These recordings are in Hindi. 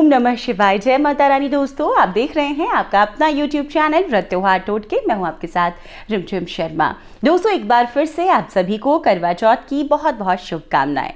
ओम नमः शिवाय जय माता रानी दोस्तों आप देख रहे हैं आपका अपना यूट्यूब चैनल व्रत्योहार टोट के मैं हूं आपके साथ रिमझिम शर्मा दोस्तों एक बार फिर से आप सभी को करवा चौथ की बहुत बहुत शुभकामनाएं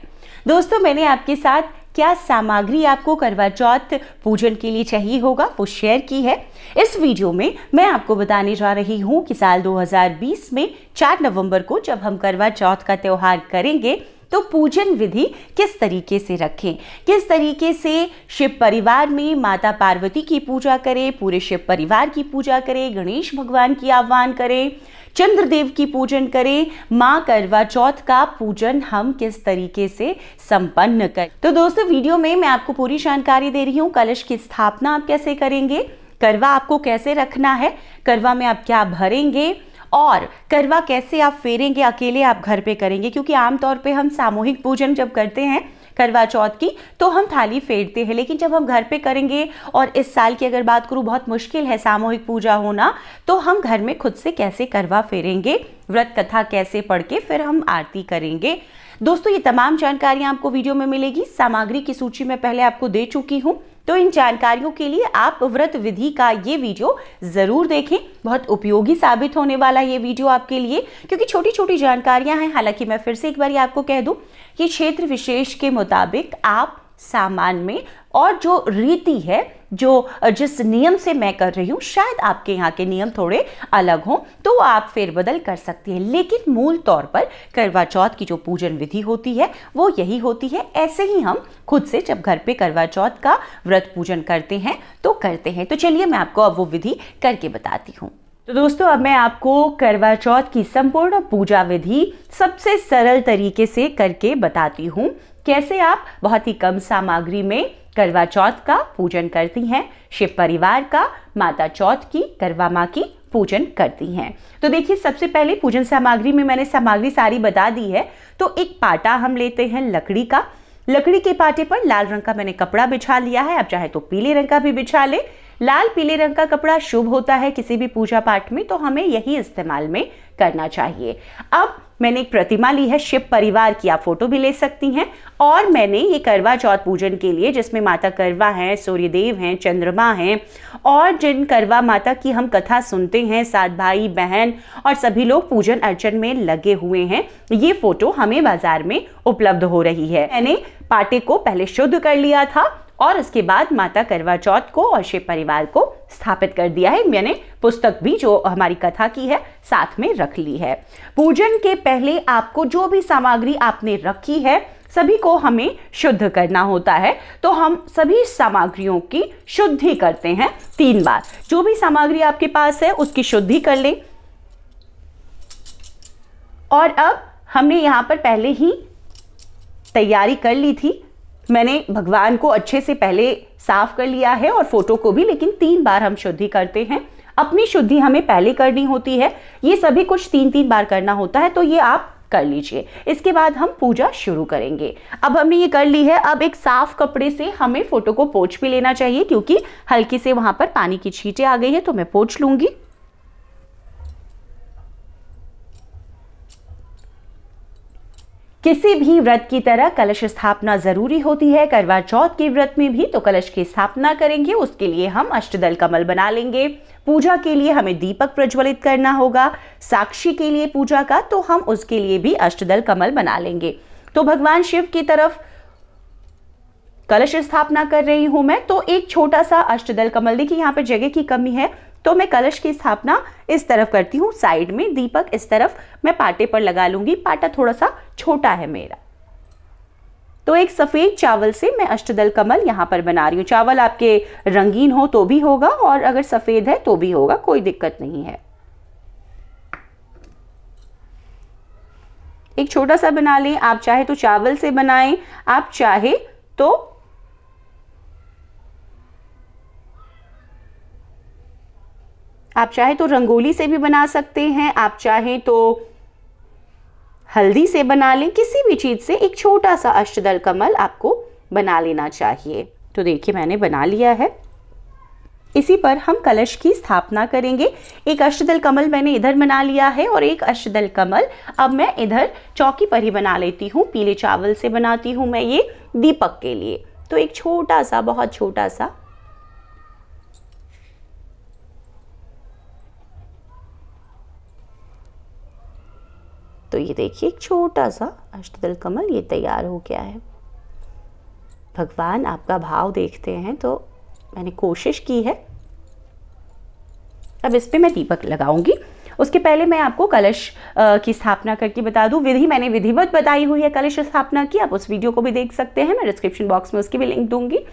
दोस्तों मैंने आपके साथ क्या सामग्री आपको करवा चौथ पूजन के लिए चाहिए होगा वो शेयर की है इस वीडियो में मैं आपको बताने जा रही हूँ कि साल 2020 में 4 नवंबर को जब हम करवा चौथ का त्यौहार करेंगे तो पूजन विधि किस तरीके से रखें किस तरीके से शिव परिवार में माता पार्वती की पूजा करें पूरे शिव परिवार की पूजा करें गणेश भगवान की आह्वान करें चंद्रदेव की पूजन करें माँ करवा चौथ का पूजन हम किस तरीके से संपन्न करें तो दोस्तों वीडियो में मैं आपको पूरी जानकारी दे रही हूँ कलश की स्थापना आप कैसे करेंगे करवा आपको कैसे रखना है करवा में आप क्या भरेंगे और करवा कैसे आप फेरेंगे अकेले आप घर पे करेंगे क्योंकि आमतौर पे हम सामूहिक पूजन जब करते हैं करवा चौथ की तो हम थाली फेरते हैं लेकिन जब हम घर पे करेंगे और इस साल की अगर बात करूँ बहुत मुश्किल है सामूहिक पूजा होना तो हम घर में खुद से कैसे करवा फेरेंगे व्रत कथा कैसे पढ़ के फिर हम आरती करेंगे दोस्तों ये तमाम जानकारियाँ आपको वीडियो में मिलेगी सामग्री की सूची मैं पहले आपको दे चुकी हूँ तो इन जानकारियों के लिए आप व्रत विधि का ये वीडियो ज़रूर देखें बहुत उपयोगी साबित होने वाला ये वीडियो आपके लिए क्योंकि छोटी छोटी जानकारियां हैं हालांकि मैं फिर से एक बार आपको कह दूं कि क्षेत्र विशेष के मुताबिक आप सामान में और जो रीति है जो जिस नियम से मैं कर रही हूँ शायद आपके यहाँ के नियम थोड़े अलग हों तो आप फेरबदल कर सकती हैं लेकिन मूल तौर पर करवा चौथ की जो पूजन विधि होती है वो यही होती है ऐसे ही हम खुद से जब घर पे करवा चौथ का व्रत पूजन करते हैं तो करते हैं तो चलिए मैं आपको अब वो विधि करके बताती हूँ तो दोस्तों अब मैं आपको करवा चौथ की संपूर्ण पूजा विधि सबसे सरल तरीके से करके बताती हूँ कैसे आप बहुत ही कम सामग्री में करवा चौथ का पूजन करती हैं शिव परिवार का माता चौथ की करवा माँ की पूजन करती हैं तो देखिए सबसे पहले पूजन सामग्री में मैंने सामग्री सारी बता दी है तो एक पाटा हम लेते हैं लकड़ी का लकड़ी के पाटे पर लाल रंग का मैंने कपड़ा बिछा लिया है आप चाहे तो पीले रंग का भी बिछा ले लाल पीले रंग का कपड़ा शुभ होता है किसी भी पूजा पाठ में तो हमें यही इस्तेमाल में करना चाहिए अब मैंने एक प्रतिमा ली है शिव परिवार की आप फोटो भी ले सकती हैं और मैंने ये करवा चौथ पूजन के लिए जिसमें माता करवा हैं सूर्यदेव हैं चंद्रमा हैं और जिन करवा माता की हम कथा सुनते हैं सात भाई बहन और सभी लोग पूजन अर्चन में लगे हुए हैं ये फ़ोटो हमें बाज़ार में उपलब्ध हो रही है मैंने पाटे को पहले शुद्ध कर लिया था और उसके बाद माता करवा चौथ को और शिव परिवार को स्थापित कर दिया है मैंने पुस्तक भी जो हमारी कथा की है साथ में रख ली है पूजन के पहले आपको जो भी सामग्री आपने रखी है सभी को हमें शुद्ध करना होता है तो हम सभी सामग्रियों की शुद्धि करते हैं तीन बार जो भी सामग्री आपके पास है उसकी शुद्धि कर लें और अब हमने यहां पर पहले ही तैयारी कर ली थी मैंने भगवान को अच्छे से पहले साफ कर लिया है और फोटो को भी लेकिन तीन बार हम शुद्धि करते हैं अपनी शुद्धि हमें पहले करनी होती है ये सभी कुछ तीन तीन बार करना होता है तो ये आप कर लीजिए इसके बाद हम पूजा शुरू करेंगे अब हमने ये कर ली है अब एक साफ कपड़े से हमें फोटो को पोछ भी लेना चाहिए क्योंकि हल्की से वहाँ पर पानी की छींटे आ गई है तो मैं पोछ लूँगी किसी भी व्रत की तरह कलश स्थापना जरूरी होती है करवा चौथ के व्रत में भी तो कलश की स्थापना करेंगे उसके लिए हम अष्टदल कमल बना लेंगे पूजा के लिए हमें दीपक प्रज्वलित करना होगा साक्षी के लिए पूजा का तो हम उसके लिए भी अष्टदल कमल बना लेंगे तो भगवान शिव की तरफ कलश स्थापना कर रही हूं मैं तो एक छोटा सा अष्टदल कमल देखिए यहाँ पे जगह की कमी है तो मैं कलश की स्थापना इस तरफ करती हूँ साइड में दीपक इस तरफ मैं पाटे पर लगा लूंगी पाटा थोड़ा सा छोटा है मेरा तो एक सफ़ेद चावल से मैं अष्टदल कमल यहाँ पर बना रही हूँ चावल आपके रंगीन हो तो भी होगा और अगर सफ़ेद है तो भी होगा कोई दिक्कत नहीं है एक छोटा सा बना लें आप चाहे तो चावल से बनाएं आप चाहे तो आप चाहे तो रंगोली से भी बना सकते हैं आप चाहे तो हल्दी से बना लें किसी भी चीज़ से एक छोटा सा अष्टदल कमल आपको बना लेना चाहिए तो देखिए मैंने बना लिया है इसी पर हम कलश की स्थापना करेंगे एक अष्टदल कमल मैंने इधर बना लिया है और एक अष्टदल कमल अब मैं इधर चौकी पर ही बना लेती हूँ पीले चावल से बनाती हूँ मैं ये दीपक के लिए तो एक छोटा सा बहुत छोटा सा तो ये देखिए एक छोटा सा अष्टदल कमल ये तैयार हो गया है भगवान आपका भाव देखते हैं तो मैंने कोशिश की है अब इस पर मैं दीपक लगाऊंगी उसके पहले मैं आपको कलश की स्थापना करके बता दूं विधि मैंने विधिवत बताई हुई है कलश स्थापना की आप उस वीडियो को भी देख सकते हैं मैं डिस्क्रिप्शन बॉक्स में उसकी भी लिंक दूंगी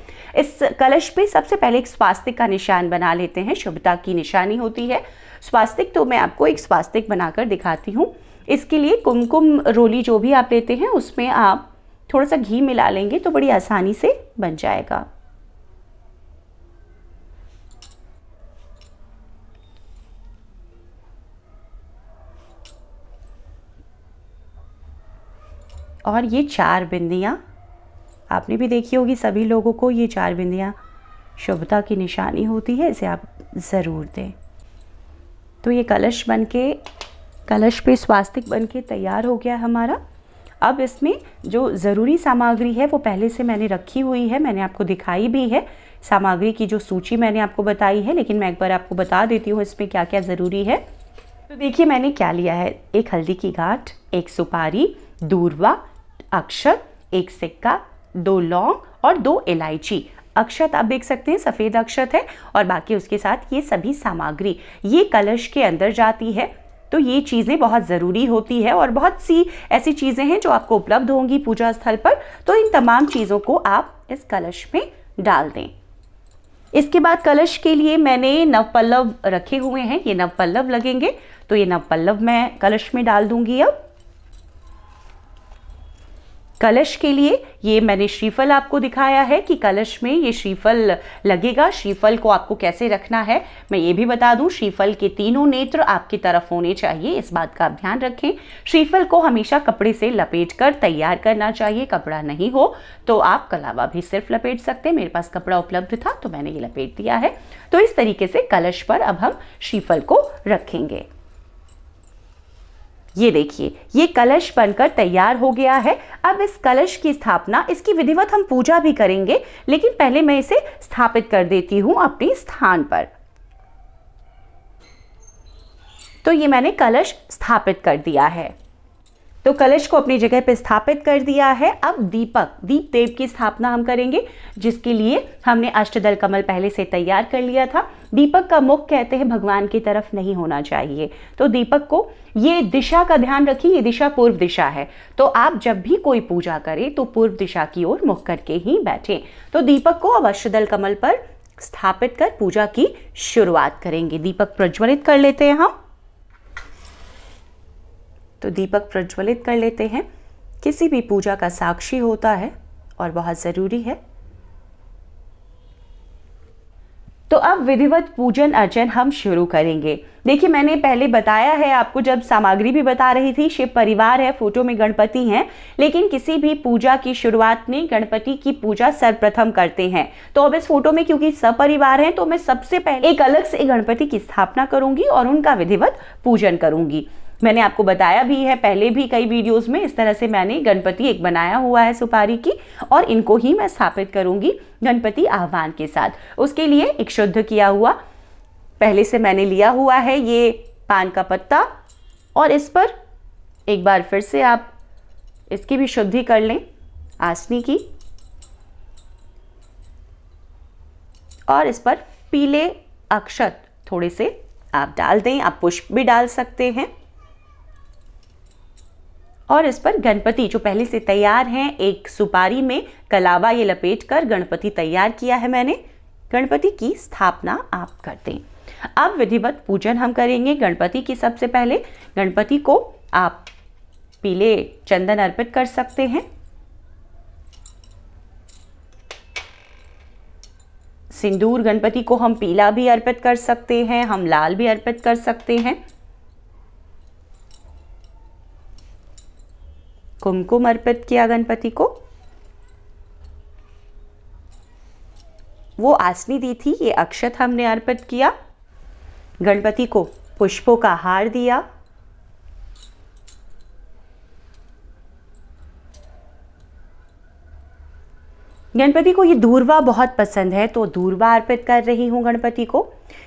इस कलश पे सबसे पहले एक स्वास्तिक का निशान बना लेते हैं शुभता की निशानी होती है स्वास्तिक तो मैं आपको एक स्वास्तिक बनाकर दिखाती हूँ इसके लिए कुमकुम रोली जो भी आप लेते हैं उसमें आप थोड़ा सा घी मिला लेंगे तो बड़ी आसानी से बन जाएगा और ये चार बिंदियाँ आपने भी देखी होगी सभी लोगों को ये चार बिंदियाँ शुभता की निशानी होती है इसे आप ज़रूर दें तो ये कलश बन के कलश पे स्वास्तिक बन के तैयार हो गया हमारा अब इसमें जो ज़रूरी सामग्री है वो पहले से मैंने रखी हुई है मैंने आपको दिखाई भी है सामग्री की जो सूची मैंने आपको बताई है लेकिन मैं एक बार आपको बता देती हूँ इसमें क्या क्या ज़रूरी है तो देखिए मैंने क्या लिया है एक हल्दी की गांठ एक सुपारी दूरवा अक्षत एक सिक्का दो लौंग और दो इलायची अक्षत तो आप देख सकते हैं सफ़ेद अक्षत है और बाकी उसके साथ ये सभी सामग्री ये कलश के अंदर जाती है तो ये चीज़ें बहुत ज़रूरी होती है और बहुत सी ऐसी चीज़ें हैं जो आपको उपलब्ध होंगी पूजा स्थल पर तो इन तमाम चीज़ों को आप इस कलश में डाल दें इसके बाद कलश के लिए मैंने नवपल्लव रखे हुए हैं ये नवपल्लव लगेंगे तो ये नवपल्लव मैं कलश में डाल दूंगी अब कलश के लिए ये मैंने श्रीफल आपको दिखाया है कि कलश में ये श्रीफल लगेगा श्रीफल को आपको कैसे रखना है मैं ये भी बता दूं श्रीफल के तीनों नेत्र आपकी तरफ होने चाहिए इस बात का आप ध्यान रखें श्रीफल को हमेशा कपड़े से लपेट कर तैयार करना चाहिए कपड़ा नहीं हो तो आप कलावा भी सिर्फ लपेट सकते हैं मेरे पास कपड़ा उपलब्ध था तो मैंने ये लपेट दिया है तो इस तरीके से कलश पर अब हम श्रीफल को रखेंगे ये देखिए ये कलश बनकर तैयार हो गया है अब इस कलश की स्थापना इसकी विधिवत हम पूजा भी करेंगे लेकिन पहले मैं इसे स्थापित कर देती हूँ अपने स्थान पर तो ये मैंने कलश स्थापित कर दिया है तो कलश को अपनी जगह पर स्थापित कर दिया है अब दीपक दीप देव की स्थापना हम करेंगे जिसके लिए हमने अष्टदल कमल पहले से तैयार कर लिया था दीपक का मुख कहते हैं भगवान की तरफ नहीं होना चाहिए तो दीपक को ये दिशा का ध्यान रखिए ये दिशा पूर्व दिशा है तो आप जब भी कोई पूजा करें तो पूर्व दिशा की ओर मुख करके ही बैठें तो दीपक को अब अष्टदल कमल पर स्थापित कर पूजा की शुरुआत करेंगे दीपक प्रज्वलित कर लेते हैं हम तो दीपक प्रज्वलित कर लेते हैं किसी भी पूजा का साक्षी होता है और बहुत ज़रूरी है तो अब विधिवत पूजन अर्चन हम शुरू करेंगे देखिए मैंने पहले बताया है आपको जब सामग्री भी बता रही थी शिव परिवार है फोटो में गणपति हैं लेकिन किसी भी पूजा की शुरुआत में गणपति की पूजा सर्वप्रथम करते हैं तो अब इस फोटो में क्योंकि सपरिवार हैं तो मैं सबसे पहले एक अलग से गणपति की स्थापना करूंगी और उनका विधिवत पूजन करूंगी मैंने आपको बताया भी है पहले भी कई वीडियोस में इस तरह से मैंने गणपति एक बनाया हुआ है सुपारी की और इनको ही मैं स्थापित करूँगी गणपति आह्वान के साथ उसके लिए एक शुद्ध किया हुआ पहले से मैंने लिया हुआ है ये पान का पत्ता और इस पर एक बार फिर से आप इसकी भी शुद्धि कर लें आसनी की और इस पर पीले अक्षत थोड़े से आप डाल दें आप पुष्प भी डाल सकते हैं और इस पर गणपति जो पहले से तैयार हैं एक सुपारी में कलावा ये लपेट कर गणपति तैयार किया है मैंने गणपति की स्थापना आप कर दें अब विधिवत पूजन हम करेंगे गणपति की सबसे पहले गणपति को आप पीले चंदन अर्पित कर सकते हैं सिंदूर गणपति को हम पीला भी अर्पित कर सकते हैं हम लाल भी अर्पित कर सकते हैं कुमकुम अर्पित किया गणपति को वो आसनी दी थी ये अक्षत हमने अर्पित किया गणपति को पुष्पों का हार दिया गणपति को ये दूरवा बहुत पसंद है तो दूरवा अर्पित कर रही हूँ गणपति को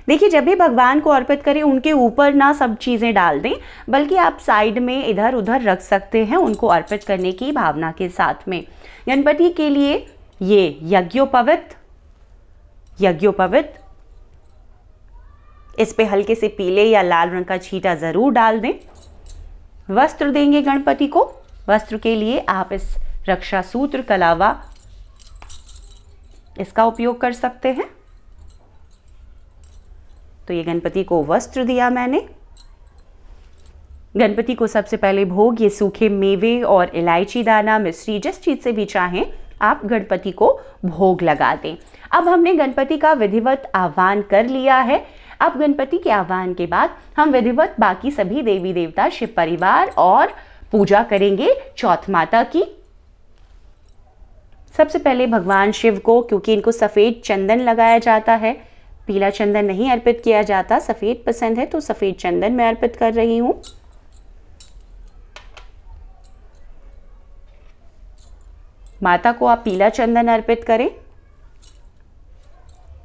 देखिए जब भी भगवान को अर्पित करें उनके ऊपर ना सब चीज़ें डाल दें बल्कि आप साइड में इधर उधर रख सकते हैं उनको अर्पित करने की भावना के साथ में गणपति के लिए ये यज्ञोपवित यज्ञोपवित इस पे हल्के से पीले या लाल रंग का छीटा ज़रूर डाल दें वस्त्र देंगे गणपति को वस्त्र के लिए आप इस रक्षा सूत्र कलावा इसका उपयोग कर सकते हैं तो ये गणपति को वस्त्र दिया मैंने गणपति को सबसे पहले भोग ये सूखे मेवे और इलायची दाना मिश्री जिस चीज़ से भी चाहें आप गणपति को भोग लगा दें अब हमने गणपति का विधिवत आह्वान कर लिया है अब गणपति के आह्वान के बाद हम विधिवत बाकी सभी देवी देवता शिव परिवार और पूजा करेंगे चौथ माता की सबसे पहले भगवान शिव को क्योंकि इनको सफ़ेद चंदन लगाया जाता है पीला चंदन नहीं अर्पित किया जाता सफ़ेद पसंद है तो सफ़ेद चंदन मैं अर्पित कर रही हूँ माता को आप पीला चंदन अर्पित करें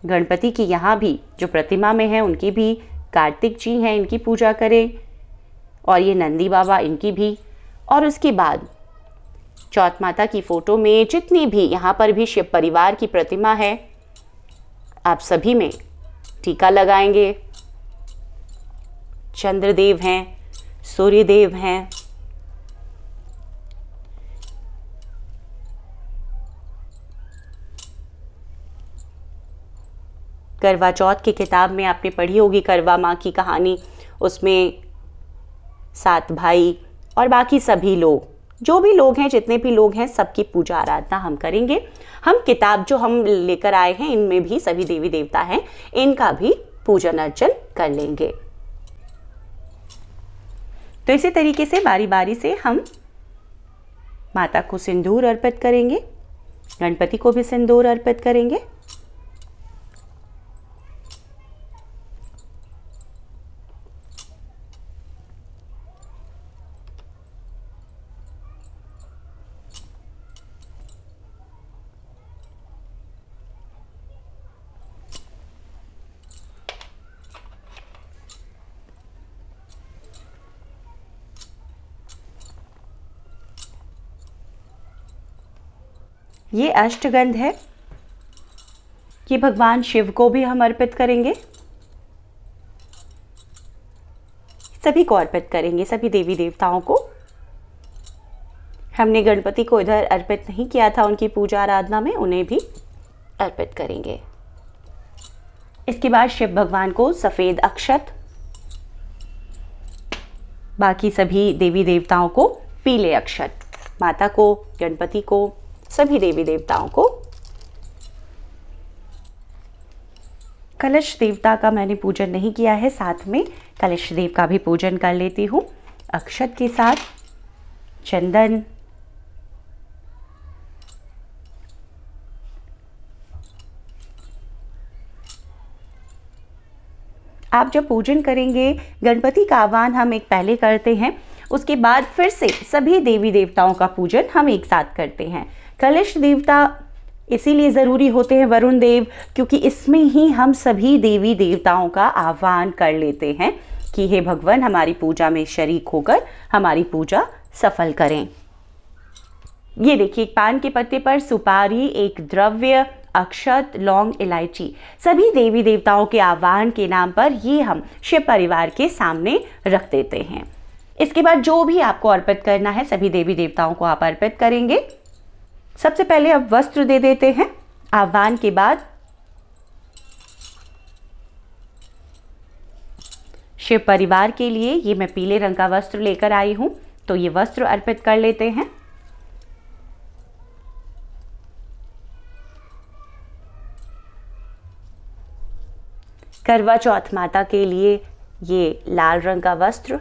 गणपति की यहाँ भी जो प्रतिमा में है उनकी भी कार्तिक जी हैं इनकी पूजा करें और ये नंदी बाबा इनकी भी और उसके बाद चौथ माता की फ़ोटो में जितनी भी यहाँ पर भी शिव परिवार की प्रतिमा है आप सभी में टीका लगाएंगे चंद्रदेव हैं सूर्यदेव हैं करवा चौथ की किताब में आपने पढ़ी होगी करवा माँ की कहानी उसमें सात भाई और बाकी सभी लोग जो भी लोग हैं जितने भी लोग हैं सबकी पूजा आराधना हम करेंगे हम किताब जो हम लेकर आए हैं इनमें भी सभी देवी देवता हैं इनका भी पूजन अर्चन कर लेंगे तो इसी तरीके से बारी बारी से हम माता को सिंदूर अर्पित करेंगे गणपति को भी सिंदूर अर्पित करेंगे ये अष्टगंध है ये भगवान शिव को भी हम अर्पित करेंगे सभी को अर्पित करेंगे सभी देवी देवताओं को हमने गणपति को इधर अर्पित नहीं किया था उनकी पूजा आराधना में उन्हें भी अर्पित करेंगे इसके बाद शिव भगवान को सफ़ेद अक्षत बाकी सभी देवी देवताओं को पीले अक्षत माता को गणपति को सभी देवी देवताओं को कलश देवता का मैंने पूजन नहीं किया है साथ में कलश देव का भी पूजन कर लेती हूँ अक्षत के साथ चंदन आप जब पूजन करेंगे गणपति का आह्वान हम एक पहले करते हैं उसके बाद फिर से सभी देवी देवताओं का पूजन हम एक साथ करते हैं कलश देवता इसीलिए ज़रूरी होते हैं वरुण देव क्योंकि इसमें ही हम सभी देवी देवताओं का आह्वान कर लेते हैं कि हे भगवान हमारी पूजा में शरीक होकर हमारी पूजा सफल करें ये देखिए पान के पत्ते पर सुपारी एक द्रव्य अक्षत लौंग इलायची सभी देवी देवताओं के आह्वान के नाम पर ये हम शिव परिवार के सामने रख देते हैं इसके बाद जो भी आपको अर्पित करना है सभी देवी देवताओं को आप अर्पित करेंगे सबसे पहले अब वस्त्र दे देते हैं आह्वान के बाद शिव परिवार के लिए ये मैं पीले रंग का वस्त्र लेकर आई हूं तो ये वस्त्र अर्पित कर लेते हैं करवा चौथ माता के लिए ये लाल रंग का वस्त्र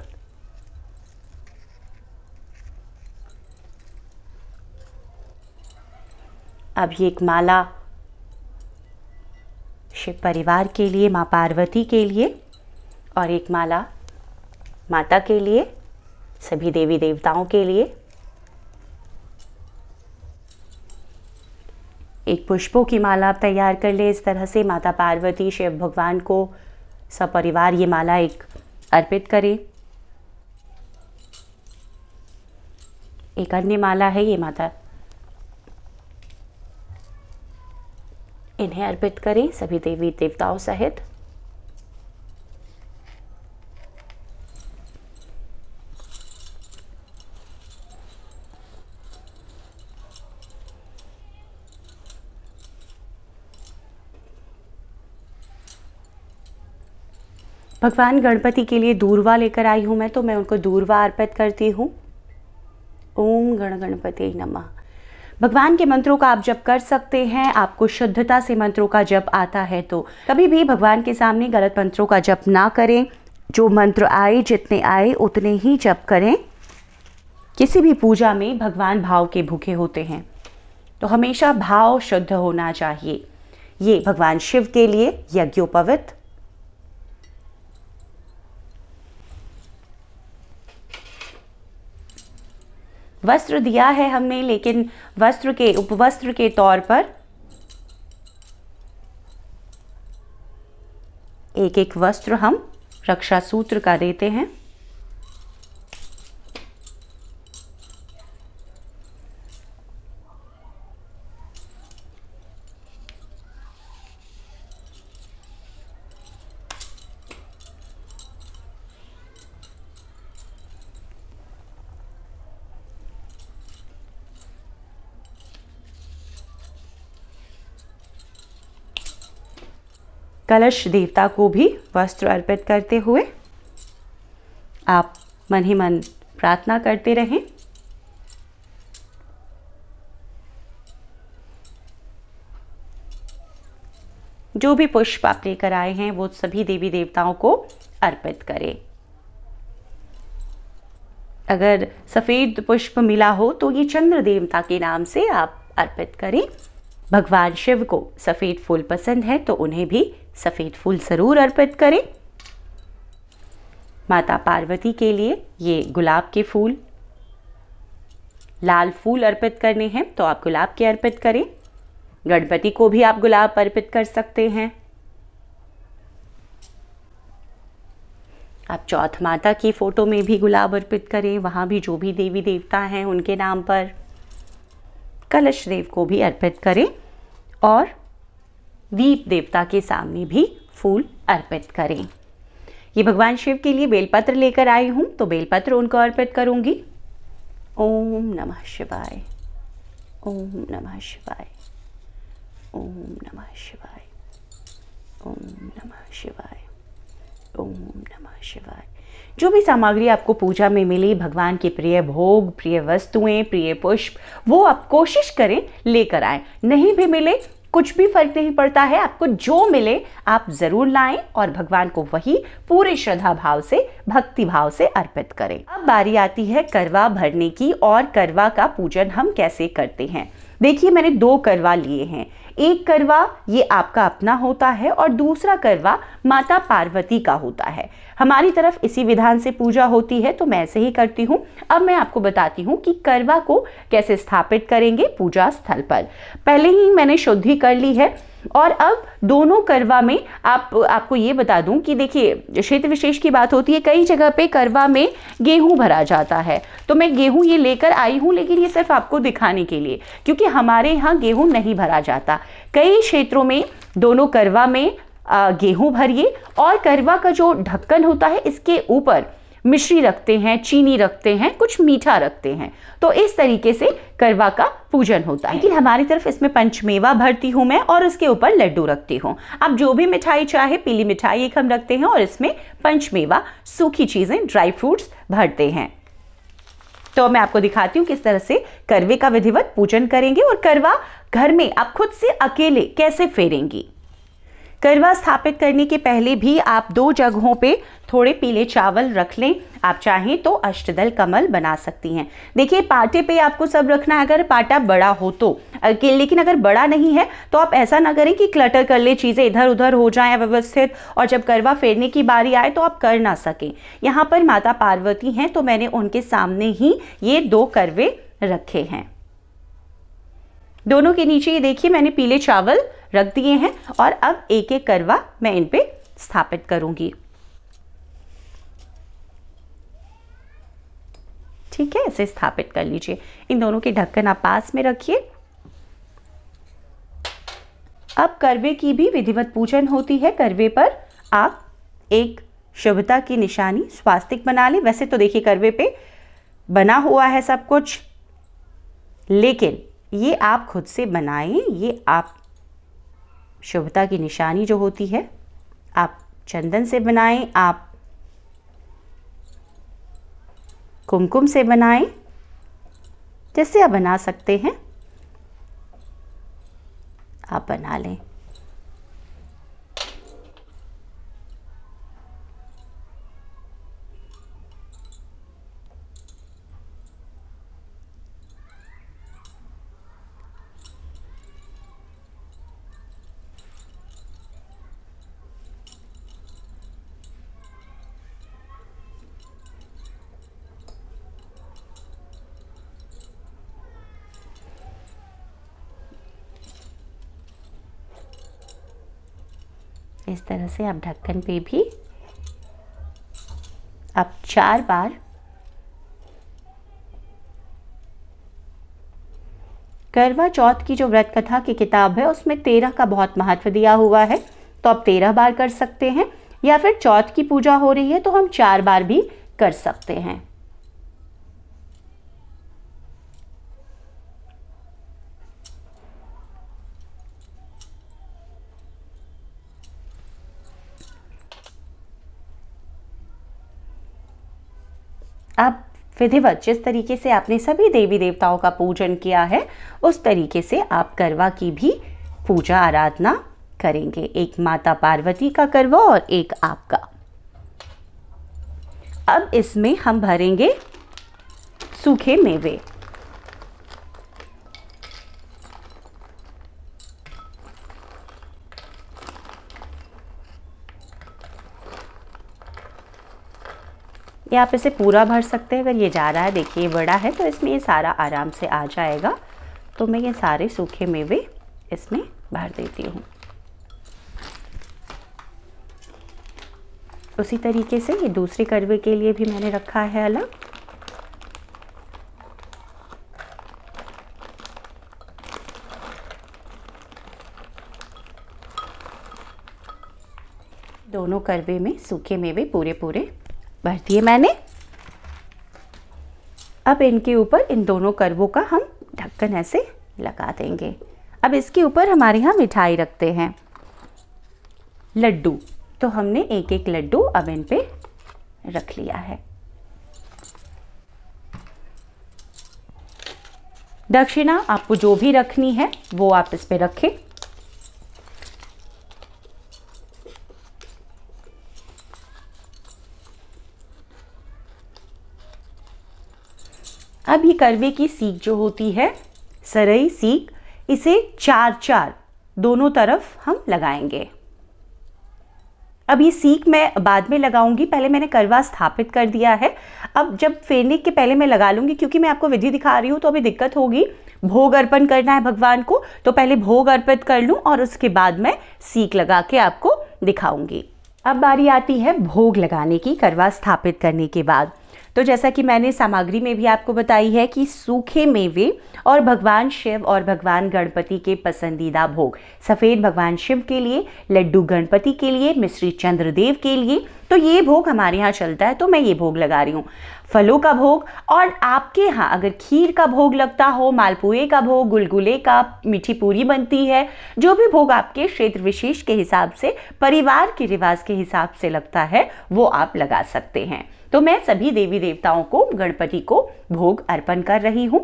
अब ये एक माला शिव परिवार के लिए माँ पार्वती के लिए और एक माला माता के लिए सभी देवी देवताओं के लिए एक पुष्पों की माला आप तैयार कर ले इस तरह से माता पार्वती शिव भगवान को सपरिवार ये माला एक अर्पित करें एक अन्य माला है ये माता इन्हें अर्पित करें सभी देवी देवताओं सहित भगवान गणपति के लिए दूरवा लेकर आई हूं मैं तो मैं उनको दूरवा अर्पित करती हूँ ओम गण गणपति नमः भगवान के मंत्रों का आप जब कर सकते हैं आपको शुद्धता से मंत्रों का जप आता है तो कभी भी भगवान के सामने गलत मंत्रों का जप ना करें जो मंत्र आए जितने आए उतने ही जप करें किसी भी पूजा में भगवान भाव के भूखे होते हैं तो हमेशा भाव शुद्ध होना चाहिए ये भगवान शिव के लिए यज्ञोपवित वस्त्र दिया है हमने लेकिन वस्त्र के उपवस्त्र के तौर पर एक एक वस्त्र हम रक्षा सूत्र का देते हैं कलश देवता को भी वस्त्र अर्पित करते हुए आप मन ही मन प्रार्थना करते रहें जो भी पुष्प आप लेकर आए हैं वो सभी देवी देवताओं को अर्पित करें अगर सफ़ेद पुष्प मिला हो तो ये चंद्र देवता के नाम से आप अर्पित करें भगवान शिव को सफ़ेद फूल पसंद है तो उन्हें भी सफ़ेद फूल ज़रूर अर्पित करें माता पार्वती के लिए ये गुलाब के फूल लाल फूल अर्पित करने हैं तो आप गुलाब के अर्पित करें गणपति को भी आप गुलाब अर्पित कर सकते हैं आप चौथ माता की फ़ोटो में भी गुलाब अर्पित करें वहाँ भी जो भी देवी देवता हैं उनके नाम पर कलश देव को भी अर्पित करें और दीप देवता के सामने भी फूल अर्पित करें ये भगवान शिव के लिए बेलपत्र लेकर आई हूं तो बेलपत्र उनको अर्पित करूंगी ओम नमः शिवाय ओम नमः शिवाय ओम नमः शिवाय ओम नमः शिवाय ओम नमः शिवाय जो भी सामग्री आपको पूजा में मिली भगवान के प्रिय भोग प्रिय वस्तुएं प्रिय पुष्प वो आप कोशिश करें लेकर आए नहीं भी मिले कुछ भी फर्क नहीं पड़ता है आपको जो मिले आप जरूर लाएं और भगवान को वही पूरे श्रद्धा भाव से भक्ति भाव से अर्पित करें अब बारी आती है करवा भरने की और करवा का पूजन हम कैसे करते हैं देखिए मैंने दो करवा लिए हैं एक करवा ये आपका अपना होता है और दूसरा करवा माता पार्वती का होता है हमारी तरफ इसी विधान से पूजा होती है तो मैं ऐसे ही करती हूँ अब मैं आपको बताती हूँ कि करवा को कैसे स्थापित करेंगे पूजा स्थल पर पहले ही मैंने शुद्धि कर ली है और अब दोनों करवा में आप आपको ये बता दूं कि देखिए क्षेत्र विशेष की बात होती है कई जगह पे करवा में गेहूं भरा जाता है तो मैं गेहूं ये लेकर आई हूं लेकिन ये सिर्फ आपको दिखाने के लिए क्योंकि हमारे यहाँ गेहूं नहीं भरा जाता कई क्षेत्रों में दोनों करवा में गेहूं भरिए और करवा का जो ढक्कन होता है इसके ऊपर मिश्री रखते हैं चीनी रखते हैं कुछ मीठा रखते हैं तो इस तरीके से करवा का पूजन होता है लेकिन हमारी तरफ इसमें पंचमेवा भरती हूँ मैं और उसके ऊपर लड्डू रखती हूँ अब जो भी मिठाई चाहे पीली मिठाई एक हम रखते हैं और इसमें पंचमेवा सूखी चीज़ें ड्राई फ्रूट्स भरते हैं तो मैं आपको दिखाती हूँ किस तरह से करवे का विधिवत पूजन करेंगे और करवा घर में आप खुद से अकेले कैसे फेरेंगी करवा स्थापित करने के पहले भी आप दो जगहों पे थोड़े पीले चावल रख लें आप चाहें तो अष्टदल कमल बना सकती हैं देखिए पाटे पे आपको सब रखना है अगर पाटा बड़ा हो तो लेकिन अगर बड़ा नहीं है तो आप ऐसा ना करें कि क्लटर कर ले चीज़ें इधर उधर हो जाए व्यवस्थित और जब करवा फेरने की बारी आए तो आप कर ना सकें यहाँ पर माता पार्वती हैं तो मैंने उनके सामने ही ये दो करवे रखे हैं दोनों के नीचे ये देखिए मैंने पीले चावल रख दिए हैं और अब एक एक करवा मैं इन पे स्थापित करूंगी ठीक है इसे स्थापित कर लीजिए इन दोनों के ढक्कन आप पास में रखिए अब करवे की भी विधिवत पूजन होती है करवे पर आप एक शुभता की निशानी स्वास्तिक बना लें वैसे तो देखिए करवे पे बना हुआ है सब कुछ लेकिन ये आप खुद से बनाएं ये आप शुभता की निशानी जो होती है आप चंदन से बनाएं आप कुमकुम से बनाएं जैसे आप बना सकते हैं आप बना लें इस तरह से आप ढक्कन पे भी आप चार बार करवा चौथ की जो व्रत कथा की किताब है उसमें तेरह का बहुत महत्व दिया हुआ है तो आप तेरह बार कर सकते हैं या फिर चौथ की पूजा हो रही है तो हम चार बार भी कर सकते हैं विधिवत जिस तरीके से आपने सभी देवी देवताओं का पूजन किया है उस तरीके से आप करवा की भी पूजा आराधना करेंगे एक माता पार्वती का करवा और एक आपका अब इसमें हम भरेंगे सूखे मेवे ये आप इसे पूरा भर सकते हैं अगर ये जा रहा है देखिए ये बड़ा है तो इसमें ये सारा आराम से आ जाएगा तो मैं ये सारे सूखे मेवे इसमें भर देती हूँ उसी तरीके से ये दूसरे करवे के लिए भी मैंने रखा है अलग दोनों करवे में सूखे मेवे पूरे पूरे भर दिए मैंने अब इनके ऊपर इन दोनों कर्वों का हम ढक्कन ऐसे लगा देंगे अब इसके ऊपर हमारे यहाँ मिठाई रखते हैं लड्डू तो हमने एक एक लड्डू अब इन पे रख लिया है दक्षिणा आपको जो भी रखनी है वो आप इस पे रखें अब ये करवे की सीख जो होती है सरई सीख इसे चार चार दोनों तरफ हम लगाएंगे अब ये सीख मैं बाद में लगाऊंगी पहले मैंने करवा स्थापित कर दिया है अब जब फेरने के पहले मैं लगा लूंगी क्योंकि मैं आपको विधि दिखा रही हूं तो अभी दिक्कत होगी भोग अर्पण करना है भगवान को तो पहले भोग अर्पित कर लूं और उसके बाद मैं सीख लगा के आपको दिखाऊंगी अब बारी आती है भोग लगाने की करवा स्थापित करने के बाद तो जैसा कि मैंने सामग्री में भी आपको बताई है कि सूखे मेवे और भगवान शिव और भगवान गणपति के पसंदीदा भोग सफ़ेद भगवान शिव के लिए लड्डू गणपति के लिए मिश्री चंद्रदेव के लिए तो ये भोग हमारे यहाँ चलता है तो मैं ये भोग लगा रही हूँ फलों का भोग और आपके यहाँ अगर खीर का भोग लगता हो मालपुए का भोग गुलगुले का मीठी पूरी बनती है जो भी भोग आपके क्षेत्र विशेष के हिसाब से परिवार के रिवाज के हिसाब से लगता है वो आप लगा सकते हैं तो मैं सभी देवी देवताओं को गणपति को भोग अर्पण कर रही हूं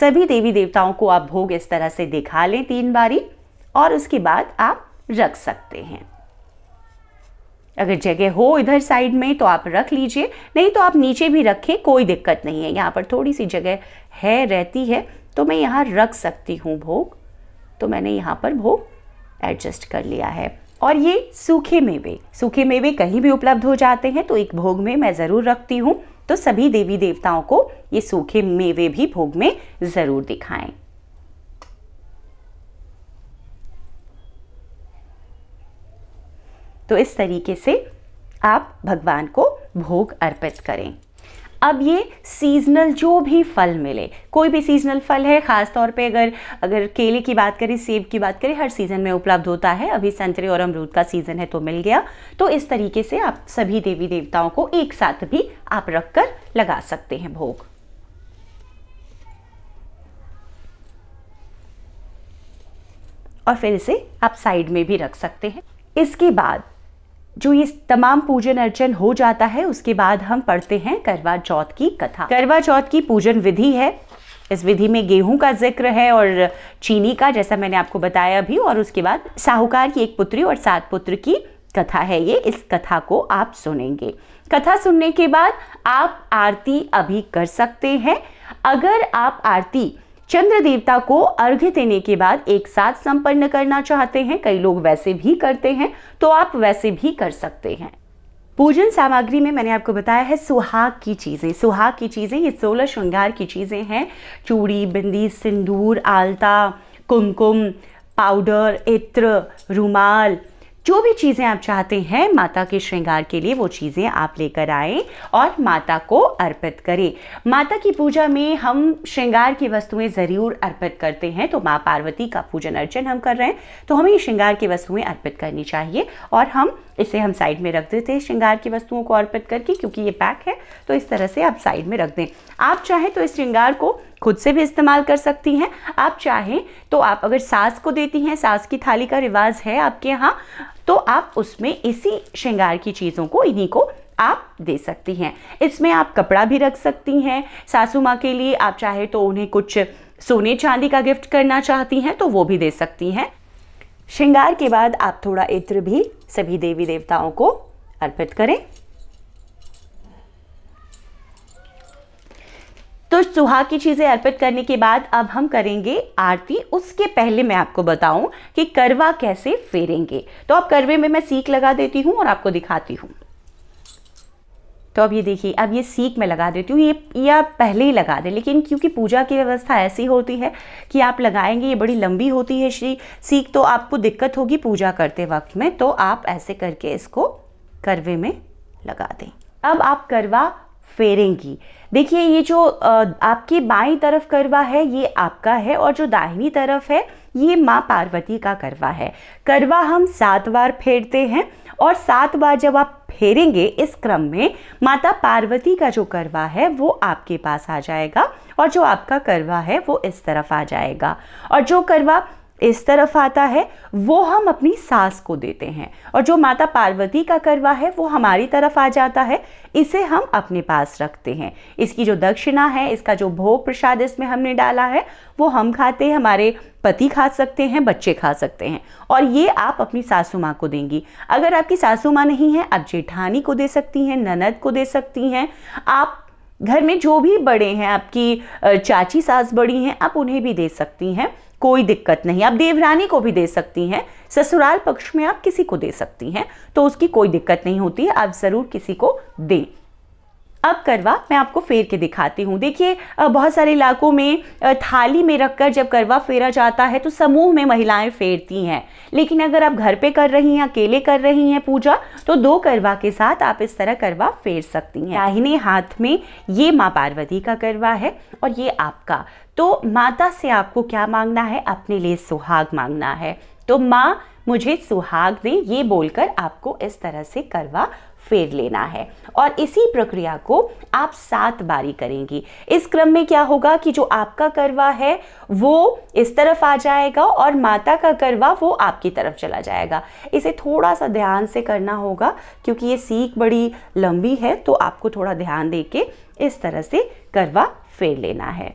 सभी देवी देवताओं को आप भोग इस तरह से दिखा लें तीन बारी और उसके बाद आप रख सकते हैं अगर जगह हो इधर साइड में तो आप रख लीजिए नहीं तो आप नीचे भी रखें कोई दिक्कत नहीं है यहाँ पर थोड़ी सी जगह है रहती है तो मैं यहाँ रख सकती हूँ भोग तो मैंने यहाँ पर भोग एडजस्ट कर लिया है और ये सूखे मेवे सूखे मेवे कहीं भी उपलब्ध हो जाते हैं तो एक भोग में मैं ज़रूर रखती हूँ तो सभी देवी देवताओं को ये सूखे मेवे भी भोग में ज़रूर दिखाएं तो इस तरीके से आप भगवान को भोग अर्पित करें अब ये सीजनल जो भी फल मिले कोई भी सीजनल फल है ख़ास तौर पे अगर अगर केले की बात करें सेब की बात करें हर सीज़न में उपलब्ध होता है अभी संतरे और अमरूद का सीज़न है तो मिल गया तो इस तरीके से आप सभी देवी देवताओं को एक साथ भी आप रख कर लगा सकते हैं भोग और फिर इसे आप साइड में भी रख सकते हैं इसके बाद जो ये तमाम पूजन अर्चन हो जाता है उसके बाद हम पढ़ते हैं करवा चौथ की कथा करवा चौथ की पूजन विधि है इस विधि में गेहूं का जिक्र है और चीनी का जैसा मैंने आपको बताया अभी और उसके बाद साहूकार की एक पुत्री और सात पुत्र की कथा है ये इस कथा को आप सुनेंगे कथा सुनने के बाद आप आरती अभी कर सकते हैं अगर आप आरती चंद्र देवता को अर्घ्य देने के बाद एक साथ संपन्न करना चाहते हैं कई लोग वैसे भी करते हैं तो आप वैसे भी कर सकते हैं पूजन सामग्री में मैंने आपको बताया है सुहाग की चीज़ें सुहाग की चीज़ें ये सोलह श्रृंगार की चीज़ें हैं चूड़ी बिंदी सिंदूर आलता कुमकुम पाउडर इत्र रुमाल जो भी चीज़ें आप चाहते हैं माता के श्रृंगार के लिए वो चीज़ें आप लेकर आएं और माता को अर्पित करें माता की पूजा में हम श्रृंगार की वस्तुएं ज़रूर अर्पित करते हैं तो माँ पार्वती का पूजन अर्चन हम कर रहे हैं तो हमें श्रृंगार की वस्तुएं अर्पित करनी चाहिए और हम इसे हम साइड में रख देते हैं श्रृंगार की वस्तुओं को अर्पित करके क्योंकि ये पैक है तो इस तरह से आप साइड में रख दें आप चाहें तो इस श्रृंगार को खुद से भी इस्तेमाल कर सकती हैं आप चाहें तो आप अगर सास को देती हैं सास की थाली का रिवाज है आपके यहाँ तो आप उसमें इसी श्रृंगार की चीज़ों को इन्हीं को आप दे सकती हैं इसमें आप कपड़ा भी रख सकती हैं सासू माँ के लिए आप चाहे तो उन्हें कुछ सोने चांदी का गिफ्ट करना चाहती हैं तो वो भी दे सकती हैं श्रृंगार के बाद आप थोड़ा इत्र भी सभी देवी देवताओं को अर्पित करें तो सुहाग की चीज़ें अर्पित करने के बाद अब हम करेंगे आरती उसके पहले मैं आपको बताऊं कि करवा कैसे फेरेंगे तो अब करवे में मैं सीख लगा देती हूं और आपको दिखाती हूं तो अब ये देखिए अब ये सीख में लगा देती हूँ ये या पहले ही लगा दें लेकिन क्योंकि पूजा की व्यवस्था ऐसी होती है कि आप लगाएंगे ये बड़ी लंबी होती है श्री सीख तो आपको दिक्कत होगी पूजा करते वक्त में तो आप ऐसे करके इसको करवे में लगा दें अब आप करवा फेरेंगी देखिए ये जो आपकी बाई तरफ करवा है ये आपका है और जो दाहिनी तरफ है ये माँ पार्वती का करवा है करवा हम सात बार फेरते हैं और सात बार जब आप फेरेंगे इस क्रम में माता पार्वती का जो करवा है वो आपके पास आ जाएगा और जो आपका करवा है वो इस तरफ आ जाएगा और जो करवा इस तरफ आता है वो हम अपनी सास को देते हैं और जो माता पार्वती का करवा है वो हमारी तरफ आ जाता है इसे हम अपने पास रखते हैं इसकी जो दक्षिणा है इसका जो भोग प्रसाद इसमें हमने डाला है वो हम खाते हैं हमारे पति खा सकते हैं बच्चे खा सकते हैं और ये आप अपनी सासू माँ को देंगी अगर आपकी सासू माँ नहीं है आप जेठानी को दे सकती हैं ननद को दे सकती हैं आप घर में जो भी बड़े हैं आपकी चाची सास बड़ी हैं आप उन्हें भी दे सकती हैं कोई दिक्कत नहीं आप देवरानी को भी दे सकती हैं ससुराल पक्ष में आप किसी को दे सकती हैं तो उसकी कोई दिक्कत नहीं होती आप ज़रूर किसी को दें अब करवा मैं आपको फेर के दिखाती हूँ देखिए बहुत सारे इलाकों में थाली में रखकर जब करवा फेरा जाता है तो समूह में महिलाएं फेरती हैं लेकिन अगर आप घर पे कर रही हैं अकेले कर रही हैं पूजा तो दो करवा के साथ आप इस तरह करवा फेर सकती हैं दाहिने हाथ में ये माँ पार्वती का करवा है और ये आपका तो माता से आपको क्या मांगना है अपने लिए सुहाग मांगना है तो माँ मुझे सुहाग दे ये बोलकर आपको इस तरह से करवा फेर लेना है और इसी प्रक्रिया को आप सात बारी करेंगी इस क्रम में क्या होगा कि जो आपका करवा है वो इस तरफ आ जाएगा और माता का करवा वो आपकी तरफ चला जाएगा इसे थोड़ा सा ध्यान से करना होगा क्योंकि ये सीख बड़ी लंबी है तो आपको थोड़ा ध्यान दे के इस तरह से करवा फेर लेना है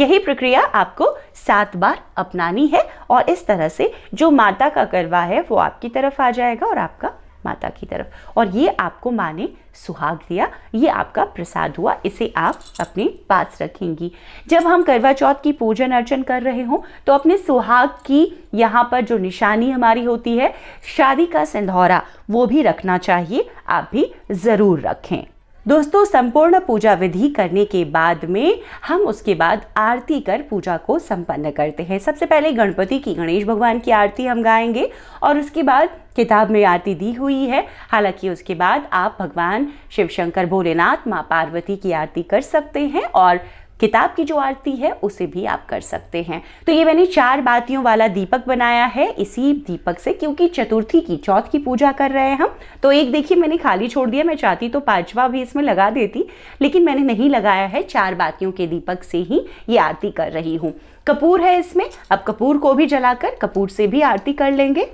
यही प्रक्रिया आपको सात बार अपनानी है और इस तरह से जो माता का करवा है वो आपकी तरफ आ जाएगा और आपका माता की तरफ और ये आपको माँ ने सुहाग दिया ये आपका प्रसाद हुआ इसे आप अपने पास रखेंगी जब हम करवा चौथ की पूजन अर्चन कर रहे हों तो अपने सुहाग की यहाँ पर जो निशानी हमारी होती है शादी का सिंधौरा वो भी रखना चाहिए आप भी ज़रूर रखें दोस्तों संपूर्ण पूजा विधि करने के बाद में हम उसके बाद आरती कर पूजा को संपन्न करते हैं सबसे पहले गणपति की गणेश भगवान की आरती हम गाएंगे और उसके बाद किताब में आरती दी हुई है हालांकि उसके बाद आप भगवान शिव शंकर भोलेनाथ माँ पार्वती की आरती कर सकते हैं और किताब की जो आरती है उसे भी आप कर सकते हैं तो ये मैंने चार बातियों वाला दीपक बनाया है इसी दीपक से क्योंकि चतुर्थी की चौथ की पूजा कर रहे हैं हम तो एक देखिए मैंने खाली छोड़ दिया मैं चाहती तो पांचवा भी इसमें लगा देती लेकिन मैंने नहीं लगाया है चार बातियों के दीपक से ही ये आरती कर रही हूँ कपूर है इसमें अब कपूर को भी जलाकर कपूर से भी आरती कर लेंगे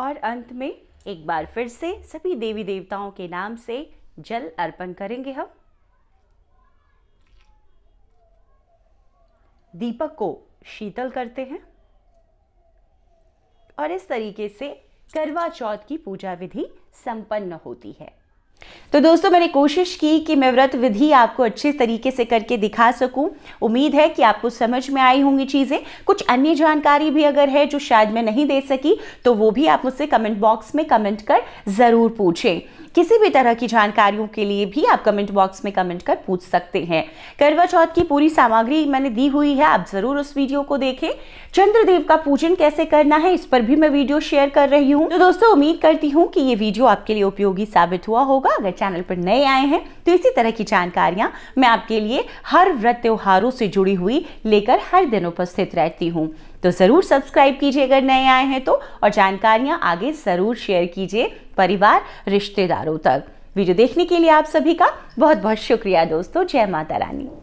और अंत में एक बार फिर से सभी देवी देवताओं के नाम से जल अर्पण करेंगे हम दीपक को शीतल करते हैं और इस तरीके से करवा चौथ की पूजा विधि संपन्न होती है तो दोस्तों मैंने कोशिश की कि मैं व्रत विधि आपको अच्छे तरीके से करके दिखा सकूं उम्मीद है कि आपको समझ में आई होंगी चीज़ें कुछ अन्य जानकारी भी अगर है जो शायद मैं नहीं दे सकी तो वो भी आप मुझसे कमेंट बॉक्स में कमेंट कर ज़रूर पूछें किसी भी तरह की जानकारियों के लिए भी आप कमेंट बॉक्स में कमेंट कर पूछ सकते हैं करवा चौथ की पूरी सामग्री मैंने दी हुई है आप ज़रूर उस वीडियो को देखें चंद्रदेव का पूजन कैसे करना है इस पर भी मैं वीडियो शेयर कर रही हूँ तो दोस्तों उम्मीद करती हूँ कि ये वीडियो आपके लिए उपयोगी साबित हुआ होगा अगर चैनल पर नए आए हैं तो इसी तरह की जानकारियाँ मैं आपके लिए हर व्रत त्योहारों से जुड़ी हुई लेकर हर दिन उपस्थित रहती हूँ तो ज़रूर सब्सक्राइब कीजिए अगर नए आए हैं तो और जानकारियाँ आगे ज़रूर शेयर कीजिए परिवार रिश्तेदारों तक वीडियो देखने के लिए आप सभी का बहुत बहुत शुक्रिया दोस्तों जय माता रानी